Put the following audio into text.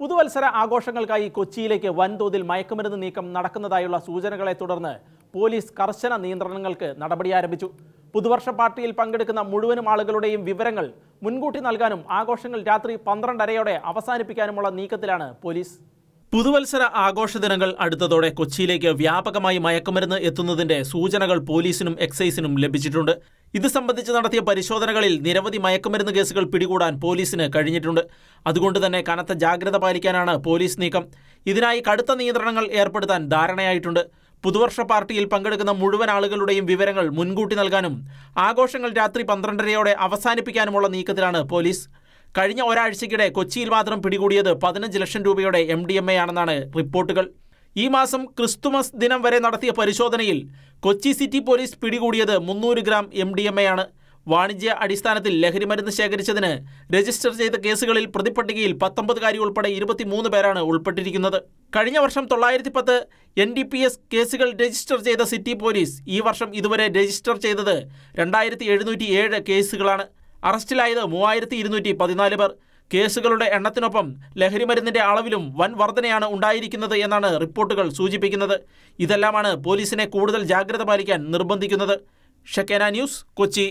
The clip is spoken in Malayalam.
പുതുവത്സര ആഘോഷങ്ങൾക്കായി കൊച്ചിയിലേക്ക് വൻതോതിൽ മയക്കുമരുന്ന് നീക്കം നടക്കുന്നതായുള്ള സൂചനകളെ തുടർന്ന് പോലീസ് കർശന നിയന്ത്രണങ്ങൾക്ക് നടപടി ആരംഭിച്ചു പുതുവർഷ പാർട്ടിയിൽ പങ്കെടുക്കുന്ന മുഴുവനും ആളുകളുടെയും വിവരങ്ങൾ മുൻകൂട്ടി നൽകാനും ആഘോഷങ്ങൾ രാത്രി പന്ത്രണ്ടരയോടെ അവസാനിപ്പിക്കാനുമുള്ള നീക്കത്തിലാണ് പോലീസ് പുതുവത്സര ആഘോഷ ദിനങ്ങൾ അടുത്തതോടെ കൊച്ചിയിലേക്ക് വ്യാപകമായി മയക്കുമരുന്ന് എത്തുന്നതിന്റെ സൂചനകൾ പോലീസിനും എക്സൈസിനും ലഭിച്ചിട്ടുണ്ട് ഇത് സംബന്ധിച്ച് നടത്തിയ പരിശോധനകളിൽ നിരവധി മയക്കുമരുന്ന് കേസുകൾ പിടികൂടാൻ പോലീസിന് കഴിഞ്ഞിട്ടുണ്ട് അതുകൊണ്ട് തന്നെ കനത്ത ജാഗ്രത പാലിക്കാനാണ് പോലീസ് നീക്കം ഇതിനായി കടുത്ത നിയന്ത്രണങ്ങൾ ഏർപ്പെടുത്താൻ ധാരണയായിട്ടുണ്ട് പുതുവർഷ പാർട്ടിയിൽ പങ്കെടുക്കുന്ന മുഴുവൻ ആളുകളുടെയും വിവരങ്ങൾ മുൻകൂട്ടി നൽകാനും ആഘോഷങ്ങൾ രാത്രി പന്ത്രണ്ടരയോടെ അവസാനിപ്പിക്കാനുമുള്ള നീക്കത്തിലാണ് പോലീസ് കഴിഞ്ഞ ഒരാഴ്ചയ്ക്കിടെ കൊച്ചിയിൽ മാത്രം പിടികൂടിയത് പതിനഞ്ച് ലക്ഷം രൂപയുടെ എം ആണെന്നാണ് റിപ്പോർട്ടുകൾ ഈ മാസം ക്രിസ്തുമസ് ദിനം വരെ നടത്തിയ പരിശോധനയിൽ കൊച്ചി സിറ്റി പോലീസ് പിടികൂടിയത് മുന്നൂറ് gram M D M A ആണ് വാണിജ്യ അടിസ്ഥാനത്തിൽ ലഹരിമരുന്ന് ശേഖരിച്ചതിന് രജിസ്റ്റർ ചെയ്ത കേസുകളിൽ പ്രതിപ്പട്ടികയിൽ പത്തൊമ്പതുകാരി ഉൾപ്പെടെ ഇരുപത്തിമൂന്ന് പേരാണ് ഉൾപ്പെട്ടിരിക്കുന്നത് കഴിഞ്ഞ വർഷം തൊള്ളായിരത്തി പത്ത് എൻ ഡി പി എസ് കേസുകൾ രജിസ്റ്റർ ചെയ്ത സിറ്റി പോലീസ് ഈ വർഷം ഇതുവരെ രജിസ്റ്റർ ചെയ്തത് രണ്ടായിരത്തി എഴുന്നൂറ്റി ഏഴ് കേസുകളാണ് അറസ്റ്റിലായത് മൂവായിരത്തി ഇരുന്നൂറ്റി പതിനാല് പേർ കേസുകളുടെ എണ്ണത്തിനൊപ്പം ലഹരിമരുന്നിന്റെ അളവിലും വൻ വർധനയാണ് ഉണ്ടായിരിക്കുന്നത് എന്നാണ് റിപ്പോർട്ടുകൾ സൂചിപ്പിക്കുന്നത് ഇതെല്ലാമാണ് പോലീസിനെ കൂടുതൽ ജാഗ്രത പാലിക്കാൻ നിർബന്ധിക്കുന്നത് ഷക്കേന ന്യൂസ് കൊച്ചി